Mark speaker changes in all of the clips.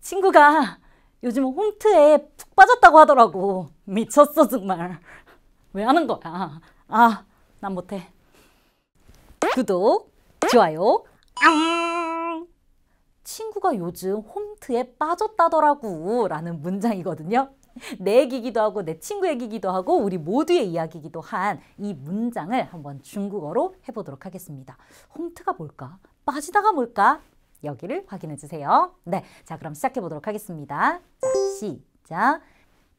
Speaker 1: 친구가 요즘 홈트에 푹 빠졌다고 하더라고. 미쳤어 정말. 왜 하는 거야? 아, 난 못해. 구독, 좋아요, 친구가 요즘 홈트에 빠졌다더라고 라는 문장이거든요. 내 얘기기도 하고 내 친구 얘기기도 하고 우리 모두의 이야기기도 한 이 문장을 한번 중국어로 해보도록 하겠습니다. 홈트가 뭘까? 빠지다가 뭘까? 여기를 확인해 주세요. 네, 자 그럼 시작해 보도록 하겠습니다. 자, 시작.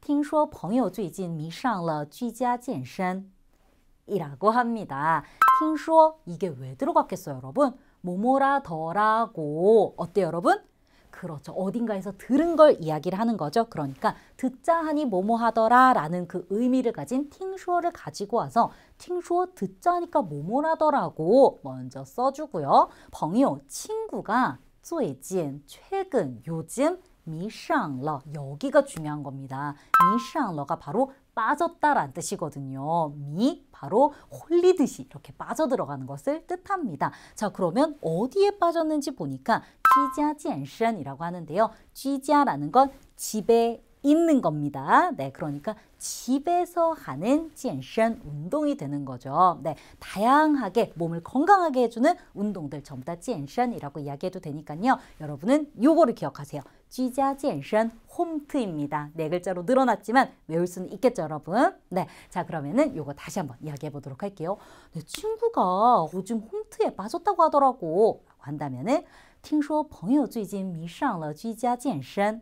Speaker 1: 听说朋友最近迷上了居家健身이라고 합니다. 听说 이게 왜 들어갔겠어요, 여러분? 뭐뭐라더라고 어때요, 여러분? 그렇죠. 어딘가에서 들은 걸 이야기를 하는 거죠. 그러니까 듣자 하니 뭐뭐 하더라 라는 그 의미를 가진 팅쇼를 가지고 와서 팅쇼 듣자 니까 뭐뭐라더라고 먼저 써주고요. 벙요, 칭 친구가 最近, 최근, 요즘 미상러 여기가 중요한 겁니다. 미상러가 바로 빠졌다란 뜻이거든요. 미 바로 홀리듯이 이렇게 빠져들어가는 것을 뜻합니다. 자 그러면 어디에 빠졌는지 보니까 쥐자 젠션이라고 하는데요. 쥐자라는 건 집에 있는 겁니다. 네, 그러니까 집에서 하는 健션 운동이 되는 거죠. 네, 다양하게 몸을 건강하게 해주는 운동들 전부 다 健션이라고 이야기해도 되니까요. 여러분은 요거를 기억하세요. 쥐자 健션 홈트입니다. 네 글자로 늘어났지만 외울 수는 있겠죠, 여러분? 네, 자 그러면은 요거 다시 한번 이야기해 보도록 할게요. 네, 친구가 요즘 홈트에 빠졌다고 하더라고 한다면은 听说朋友最近迷上了居家健身。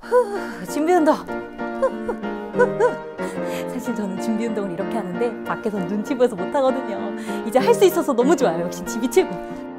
Speaker 2: 후, 아, 준비 운동. 후, 후,
Speaker 1: 후, 사실 저는 준비 운동을 이렇게 하는데 밖에서 눈치 보여서 못하거든요. 이제 할 수 있어서 너무 좋아요. 역시 집이 최고.